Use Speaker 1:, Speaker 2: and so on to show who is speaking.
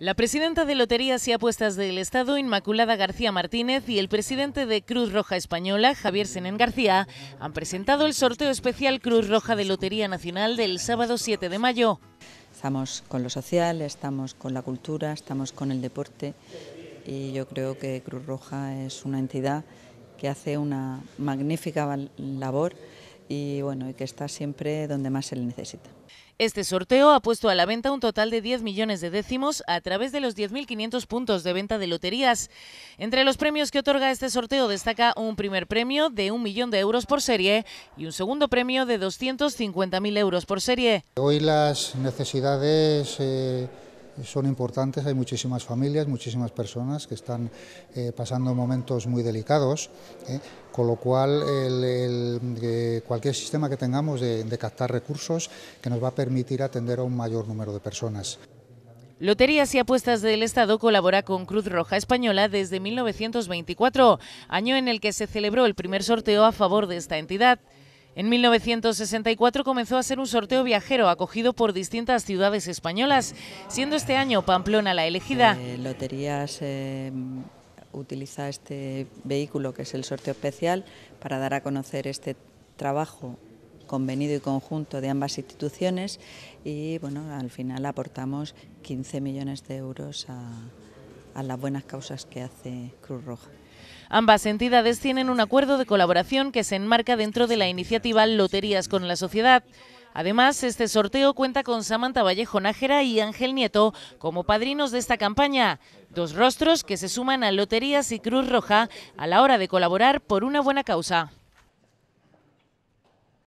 Speaker 1: La presidenta de Loterías y Apuestas del Estado, Inmaculada García Martínez, y el presidente de Cruz Roja Española, Javier Senén García, han presentado el sorteo especial Cruz Roja de Lotería Nacional del sábado 7 de mayo.
Speaker 2: Estamos con lo social, estamos con la cultura, estamos con el deporte y yo creo que Cruz Roja es una entidad que hace una magnífica labor y bueno, y que está siempre donde más se le necesita.
Speaker 1: Este sorteo ha puesto a la venta un total de 10 millones de décimos a través de los 10.500 puntos de venta de loterías. Entre los premios que otorga este sorteo destaca un primer premio de un millón de euros por serie y un segundo premio de 250.000 euros por serie.
Speaker 3: Hoy las necesidades... Eh, son importantes, hay muchísimas familias, muchísimas personas que están eh, pasando momentos muy delicados, eh, con lo cual eh, cualquier sistema que tengamos de, de captar recursos que nos va a permitir atender a un mayor número de personas.
Speaker 1: Loterías y Apuestas del Estado colabora con Cruz Roja Española desde 1924, año en el que se celebró el primer sorteo a favor de esta entidad. En 1964 comenzó a ser un sorteo viajero acogido por distintas ciudades españolas, siendo este año
Speaker 2: Pamplona la elegida. Eh, loterías eh, utiliza este vehículo que es el sorteo especial para dar a conocer este trabajo convenido y conjunto de ambas instituciones y bueno, al final aportamos 15 millones de euros a, a las buenas causas que hace Cruz Roja. Ambas
Speaker 1: entidades tienen un acuerdo de colaboración que se enmarca dentro de la iniciativa Loterías con la Sociedad. Además, este sorteo cuenta con Samantha Vallejo Nájera y Ángel Nieto como padrinos de esta campaña, dos rostros que se suman a Loterías y Cruz Roja a la hora de colaborar por una buena causa.